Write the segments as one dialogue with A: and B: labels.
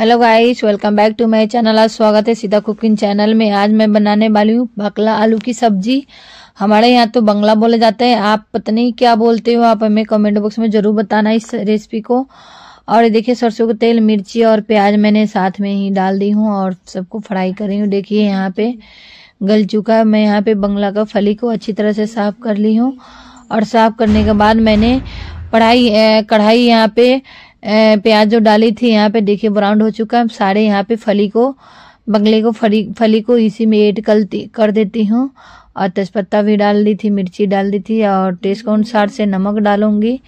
A: hello guys welcome back to my channel आज स्वागत है सीधा कुकिंग चैनल में आज मैं बनाने वाली हूँ बकला आलू की सब्जी हमारे यहाँ तो बंगला बोले जाते हैं आप पता नहीं क्या बोलते हो आप हमें कमेंट बॉक्स में ज़रूर बताना इस रेसिपी को और देखिए सरसों का तेल मिर्ची और प्याज मैंने साथ में ही डाल दी हूँ और सबको फ्राई कर रही हूँ देखिए यहाँ पे गल चुका है मैं यहाँ पे बंगला का फली को अच्छी तरह से साफ कर ली हूँ और साफ करने के बाद मैंने पढ़ाई कढ़ाई यहाँ पे प्याज जो डाली थी यहाँ पे देखिए ब्राउन हो चुका है सारे यहाँ पे फली को बंगले को फली फली को इसी में ऐड कर देती हूँ और तेज़पत्ता भी डाल दी थी मिर्ची डाल दी थी और टेस्ट के अनुसार से नमक डालूँगी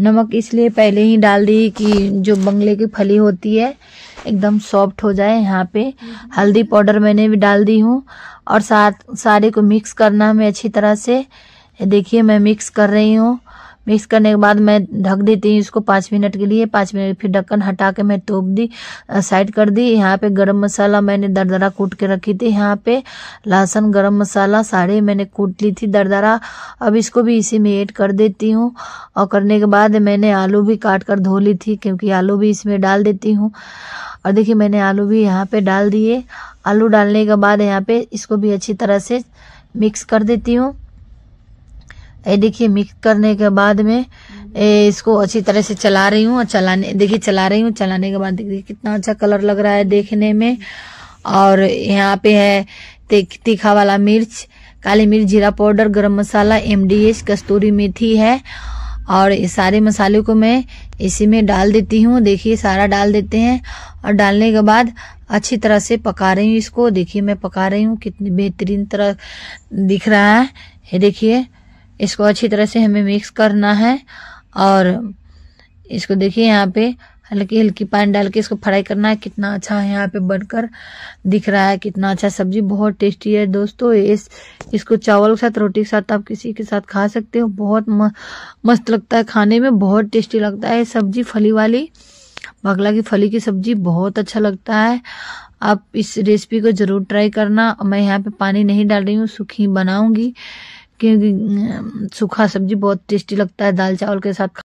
A: नमक इसलिए पहले ही डाल दी कि जो बंगले की फली होती है एकदम सॉफ्ट हो जाए यहाँ पे हल्दी पाउडर मैंने भी डाल दी हूँ और साथ सारे को मिक्स करना मैं अच्छी तरह से देखिए मैं मिक्स कर रही हूँ मिक्स करने के बाद मैं ढक देती हूँ इसको पाँच मिनट के लिए पाँच मिनट फिर ढक्कन हटा के मैं तोप दी साइड कर दी यहाँ पे गरम मसाला मैंने दरदरा कूट के रखी थी यहाँ पे लहसुन गरम मसाला सारे मैंने कूट ली थी दरदरा अब इसको भी इसी में ऐड कर देती हूँ और करने के बाद मैंने आलू भी काट कर धो ली थी क्योंकि आलू भी इसमें डाल देती हूँ और देखिए मैंने आलू भी यहाँ पर डाल दिए आलू डालने के बाद यहाँ पर इसको भी अच्छी तरह से मिक्स कर देती हूँ ये देखिए मिक्स करने के बाद में ए, इसको अच्छी तरह से चला रही हूँ और चलाने देखिए चला रही हूँ चलाने के बाद देखिए कितना अच्छा कलर लग रहा है देखने में और यहाँ पे है तीखा वाला मिर्च काली मिर्च जीरा पाउडर गरम मसाला एमडीएच कस्तूरी मेथी है और इस सारे मसाले को मैं इसी में डाल देती हूँ देखिए सारा डाल देते हैं और डालने के बाद अच्छी तरह से पका रही हूँ इसको देखिए मैं पका रही हूँ कितनी बेहतरीन तरह दिख रहा है ये देखिए इसको अच्छी तरह से हमें मिक्स करना है और इसको देखिए यहाँ पे हल्की हल्की पानी डाल के इसको फ्राई करना है कितना अच्छा है यहाँ पे बनकर दिख रहा है कितना अच्छा सब्जी बहुत टेस्टी है दोस्तों इस इसको चावल के साथ रोटी के साथ आप किसी के साथ खा सकते हो बहुत मस्त लगता है खाने में बहुत टेस्टी लगता है सब्जी फली वाली बगला की फली की सब्जी बहुत अच्छा लगता है आप इस रेसिपी को ज़रूर ट्राई करना मैं यहाँ पे पानी नहीं डाल रही हूँ सूखी बनाऊँगी क्योंकि सूखा सब्जी बहुत टेस्टी लगता है दाल चावल के साथ